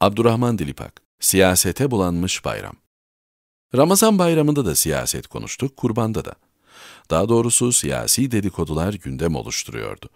Abdurrahman Dilipak, siyasete bulanmış bayram. Ramazan bayramında da siyaset konuştuk, kurbanda da. Daha doğrusu siyasi dedikodular gündem oluşturuyordu.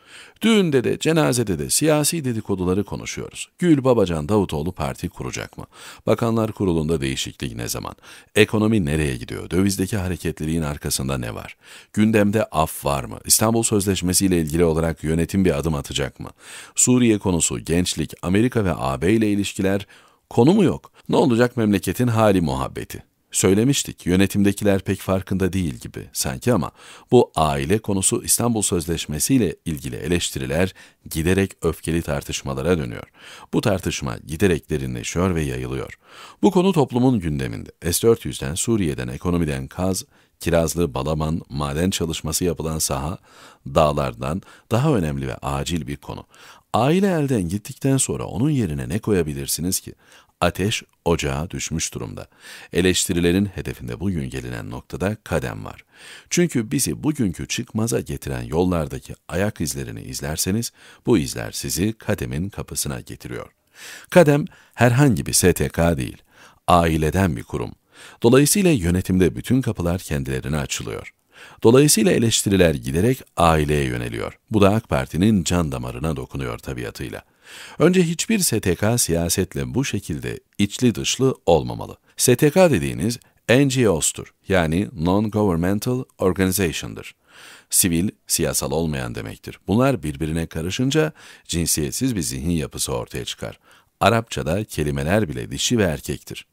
Düğünde de cenazede de siyasi dedikoduları konuşuyoruz. Gül Babacan Davutoğlu parti kuracak mı? Bakanlar Kurulu'nda değişiklik ne zaman? Ekonomi nereye gidiyor? Dövizdeki hareketliliğin arkasında ne var? Gündemde af var mı? İstanbul Sözleşmesi ile ilgili olarak yönetim bir adım atacak mı? Suriye konusu, gençlik, Amerika ve AB ile ilişkiler konu mu yok? Ne olacak memleketin hali muhabbeti? Söylemiştik, yönetimdekiler pek farkında değil gibi sanki ama bu aile konusu İstanbul Sözleşmesi ile ilgili eleştiriler giderek öfkeli tartışmalara dönüyor. Bu tartışma giderek derinleşiyor ve yayılıyor. Bu konu toplumun gündeminde. S-400'den, Suriye'den, ekonomiden Kaz, Kirazlı, Balaman, maden çalışması yapılan saha, dağlardan daha önemli ve acil bir konu. Aile elden gittikten sonra onun yerine ne koyabilirsiniz ki? Ateş ocağa düşmüş durumda. Eleştirilerin hedefinde bugün gelinen noktada kadem var. Çünkü bizi bugünkü çıkmaza getiren yollardaki ayak izlerini izlerseniz, bu izler sizi kademin kapısına getiriyor. Kadem herhangi bir STK değil, aileden bir kurum. Dolayısıyla yönetimde bütün kapılar kendilerine açılıyor. Dolayısıyla eleştiriler giderek aileye yöneliyor. Bu da AK Parti'nin can damarına dokunuyor tabiatıyla. Önce hiçbir STK siyasetle bu şekilde içli dışlı olmamalı. STK dediğiniz NGO'stur yani Non-Governmental Organization'dır. Sivil, siyasal olmayan demektir. Bunlar birbirine karışınca cinsiyetsiz bir zihin yapısı ortaya çıkar. Arapçada kelimeler bile dişi ve erkektir.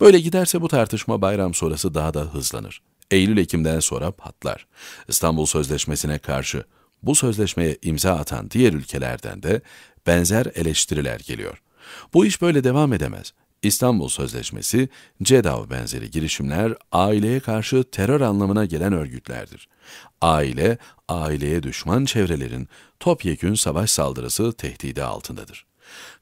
Böyle giderse bu tartışma bayram sonrası daha da hızlanır. Eylül-Ekim'den sonra patlar. İstanbul Sözleşmesi'ne karşı bu sözleşmeye imza atan diğer ülkelerden de benzer eleştiriler geliyor. Bu iş böyle devam edemez. İstanbul Sözleşmesi, CEDAV benzeri girişimler aileye karşı terör anlamına gelen örgütlerdir. Aile, aileye düşman çevrelerin topyekün savaş saldırısı tehdidi altındadır.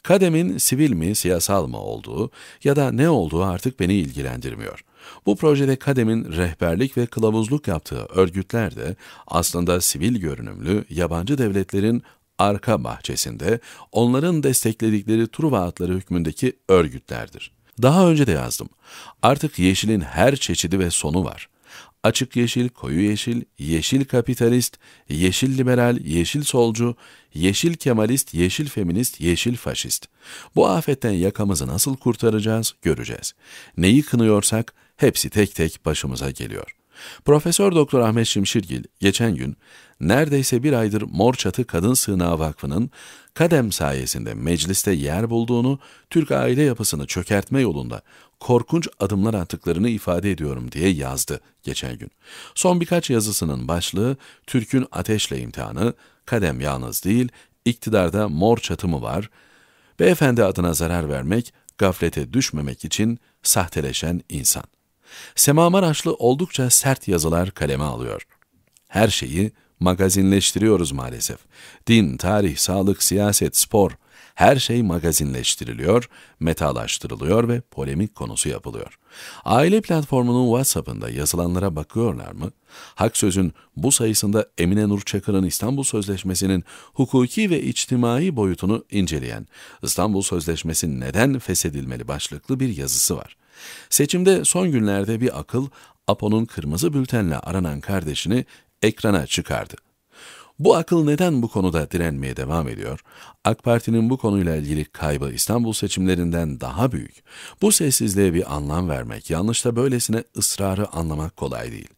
Kademin sivil mi, siyasal mı olduğu ya da ne olduğu artık beni ilgilendirmiyor. Bu projede Kadem'in rehberlik ve kılavuzluk yaptığı örgütler de aslında sivil görünümlü yabancı devletlerin arka bahçesinde onların destekledikleri Truva atları hükmündeki örgütlerdir. Daha önce de yazdım. Artık yeşilin her çeşidi ve sonu var. Açık yeşil, koyu yeşil, yeşil kapitalist, yeşil liberal, yeşil solcu, yeşil kemalist, yeşil feminist, yeşil faşist. Bu afetten yakamızı nasıl kurtaracağız göreceğiz. Neyi kınıyorsak hepsi tek tek başımıza geliyor.'' Profesör Doktor Ahmet Şimşirgil geçen gün neredeyse bir aydır Mor Çatı Kadın Sığınağı Vakfı'nın kadem sayesinde mecliste yer bulduğunu, Türk aile yapısını çökertme yolunda korkunç adımlar attıklarını ifade ediyorum diye yazdı geçen gün. Son birkaç yazısının başlığı Türk'ün ateşle imtihanı, kadem yalnız değil, iktidarda mor çatımı var, beyefendi adına zarar vermek, gaflete düşmemek için sahteleşen insan. Sema Maraşlı oldukça sert yazılar kaleme alıyor. Her şeyi magazinleştiriyoruz maalesef. Din, tarih, sağlık, siyaset, spor, her şey magazinleştiriliyor, metalaştırılıyor ve polemik konusu yapılıyor. Aile platformunun WhatsApp'ında yazılanlara bakıyorlar mı? Hak Söz'ün bu sayısında Emine Nur Çakır'ın İstanbul Sözleşmesi'nin hukuki ve içtimai boyutunu inceleyen İstanbul Sözleşmesi neden feshedilmeli başlıklı bir yazısı var. Seçimde son günlerde bir akıl Apo'nun kırmızı bültenle aranan kardeşini ekrana çıkardı. Bu akıl neden bu konuda direnmeye devam ediyor? AK Parti'nin bu konuyla ilgili kaybı İstanbul seçimlerinden daha büyük. Bu sessizliğe bir anlam vermek, yanlışta böylesine ısrarı anlamak kolay değil.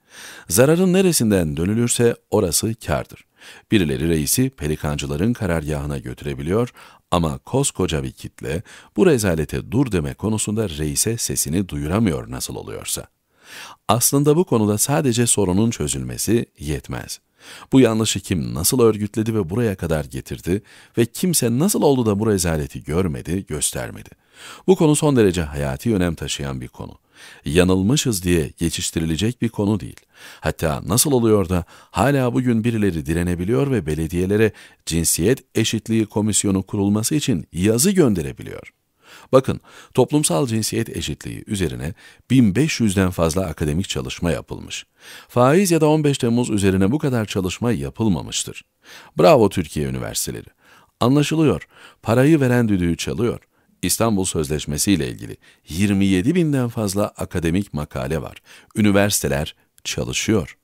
Zararın neresinden dönülürse orası kardır. Birileri reisi pelikancıların karargahına götürebiliyor ama koskoca bir kitle bu rezalete dur deme konusunda reise sesini duyuramıyor nasıl oluyorsa. Aslında bu konuda sadece sorunun çözülmesi yetmez. Bu yanlışı kim nasıl örgütledi ve buraya kadar getirdi ve kimse nasıl oldu da bu rezaleti görmedi, göstermedi. Bu konu son derece hayati önem taşıyan bir konu yanılmışız diye geçiştirilecek bir konu değil. Hatta nasıl oluyor da hala bugün birileri direnebiliyor ve belediyelere cinsiyet eşitliği komisyonu kurulması için yazı gönderebiliyor. Bakın, toplumsal cinsiyet eşitliği üzerine 1500'den fazla akademik çalışma yapılmış. Faiz ya da 15 Temmuz üzerine bu kadar çalışma yapılmamıştır. Bravo Türkiye Üniversiteleri. Anlaşılıyor, parayı veren düdüğü çalıyor. İstanbul Sözleşmesi ile ilgili 27 binden fazla akademik makale var. Üniversiteler çalışıyor.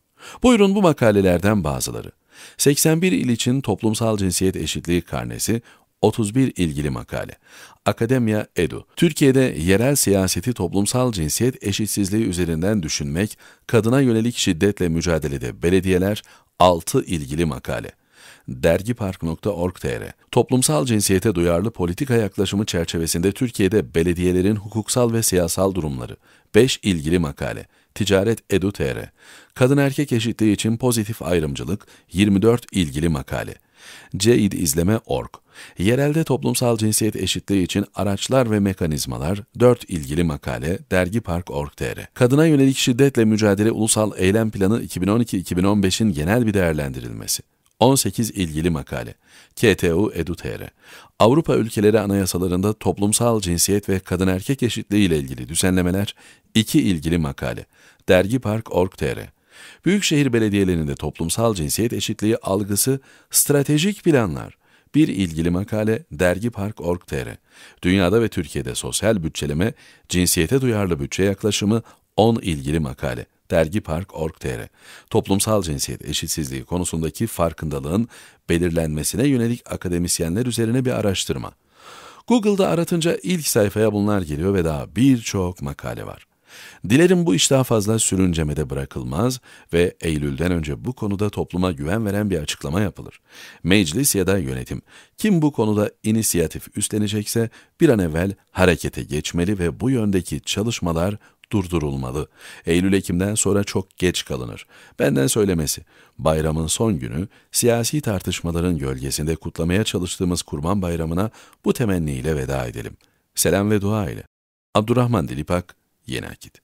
Buyurun bu makalelerden bazıları. 81 il için toplumsal cinsiyet eşitliği karnesi 31 ilgili makale. Akademia Edu, Türkiye'de yerel siyaseti toplumsal cinsiyet eşitsizliği üzerinden düşünmek, kadına yönelik şiddetle mücadelede belediyeler 6 ilgili makale dergipark.org.tr Toplumsal cinsiyete duyarlı politika yaklaşımı çerçevesinde Türkiye'de belediyelerin hukuksal ve siyasal durumları 5 ilgili makale Ticaret Edu.tr Kadın erkek eşitliği için pozitif ayrımcılık 24 ilgili makale CEİD İzleme Org Yerelde toplumsal cinsiyet eşitliği için araçlar ve mekanizmalar 4 ilgili makale dergipark.org.tr Kadına yönelik şiddetle mücadele ulusal eylem planı 2012-2015'in genel bir değerlendirilmesi 18 ilgili makale. KTU Edu.tr Avrupa ülkeleri anayasalarında toplumsal cinsiyet ve kadın erkek eşitliği ile ilgili düzenlemeler 2 ilgili makale. Dergi Park Dergipark.org.tr Büyükşehir belediyelerinde toplumsal cinsiyet eşitliği algısı stratejik planlar. Bir ilgili makale Dergi Park dergipark.org.tr Dünyada ve Türkiye'de sosyal bütçeleme, cinsiyete duyarlı bütçe yaklaşımı 10 ilgili makale dergipark.org.tr Toplumsal cinsiyet eşitsizliği konusundaki farkındalığın belirlenmesine yönelik akademisyenler üzerine bir araştırma. Google'da aratınca ilk sayfaya bunlar geliyor ve daha birçok makale var. Dilerim bu iş daha fazla sürüncemede bırakılmaz ve Eylül'den önce bu konuda topluma güven veren bir açıklama yapılır. Meclis ya da yönetim, kim bu konuda inisiyatif üstlenecekse bir an evvel harekete geçmeli ve bu yöndeki çalışmalar durdurulmalı. Eylül-Ekim'den sonra çok geç kalınır. Benden söylemesi, bayramın son günü siyasi tartışmaların gölgesinde kutlamaya çalıştığımız Kurban Bayramı'na bu temenniyle veda edelim. Selam ve dua ile. Abdurrahman Dilipak, Yeni Akit.